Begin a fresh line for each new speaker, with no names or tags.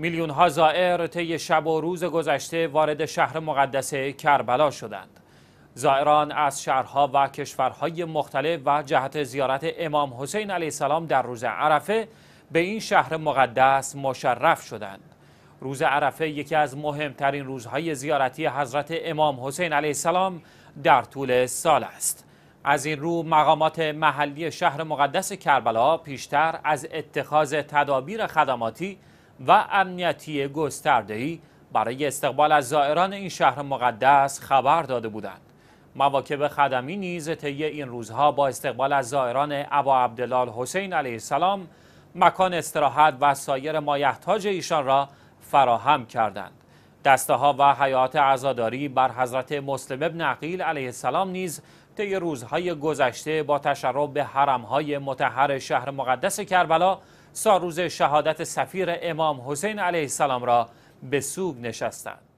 میلیون ها زائر طی شب و روز گذشته وارد شهر مقدس کربلا شدند. زائران از شهرها و کشورهای مختلف و جهت زیارت امام حسین علیه السلام در روز عرفه به این شهر مقدس مشرف شدند. روز عرفه یکی از مهمترین روزهای زیارتی حضرت امام حسین علیه السلام در طول سال است. از این رو مقامات محلی شهر مقدس کربلا پیشتر از اتخاذ تدابیر خدماتی و امنیتی گستردهی برای استقبال از زائران این شهر مقدس خبر داده بودند. مواکب خدمی نیز طی این روزها با استقبال از زائران ابا عبدلال حسین علیه السلام مکان استراحت و سایر مایحتاج ایشان را فراهم کردند. دسته ها و حیات عزاداری بر حضرت مسلم ابن عقیل علیه السلام نیز طی روزهای گذشته با تشرف به حرمهای متحر شهر مقدس کربلا روز شهادت سفیر امام حسین علیه السلام را به سوگ نشستند.